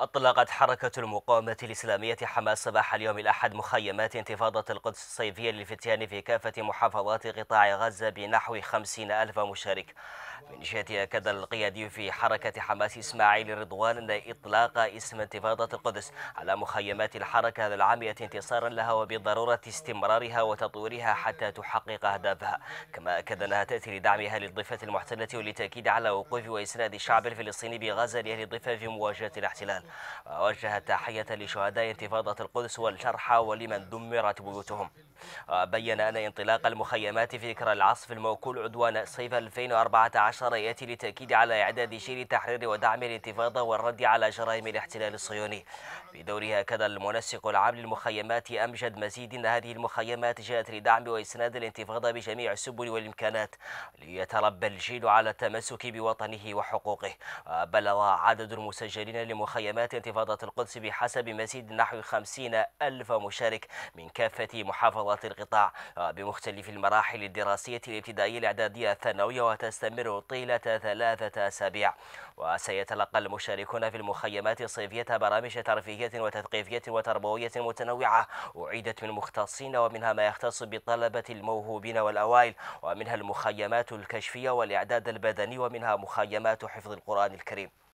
أطلقت حركة المقاومة الإسلامية حماس صباح اليوم الأحد مخيمات انتفاضة القدس الصيفية للفتيان في كافة محافظات قطاع غزة بنحو خمسين ألف مشارك من جهة أكد القيادي في حركة حماس إسماعيل رضوان أن إطلاق اسم انتفاضة القدس على مخيمات الحركة العامية انتصارا لها وبضرورة استمرارها وتطويرها حتى تحقق أهدافها كما أكد أنها تأتي لدعمها للضفة المحتلة ولتأكيد على وقوف وإسناد الشعب الفلسطيني بغزة لأهل الضفة في مواجهة الاحتلال ووجه التحية لشهداء انتفاضة القدس والجرحى ولمن دمرت بيوتهم وبين أن انطلاق المخيمات في ذكرى العصف الموكول عدوان صيف 2014 عشر يأتي للتأكيد على إعداد شير تحرير ودعم الانتفاضة والرد على جرائم الاحتلال الصهيوني بدوره هكذا المنسق العام للمخيمات أمجد مزيد أن هذه المخيمات جاءت لدعم وإسناد الانتفاضة بجميع السبل والإمكانات ليتربى الجيل على التمسك بوطنه وحقوقه بلغ عدد المسجلين لمخيمات انتفاضة القدس بحسب مزيد نحو خمسين ألف مشارك من كافة محافظات القطاع بمختلف المراحل الدراسية الابتدائية الإعدادية الثانوية وتستمر طيلة ثلاثة أسابيع وسيتلقى المشاركون في المخيمات الصيفية برامج ترفيهية وتثقيفية وتربوية متنوعة أعيدت من مختصين ومنها ما يختص بالطلبة الموهوبين والأوائل ومنها المخيمات الكشفية والإعداد البدني ومنها مخيمات حفظ القرآن الكريم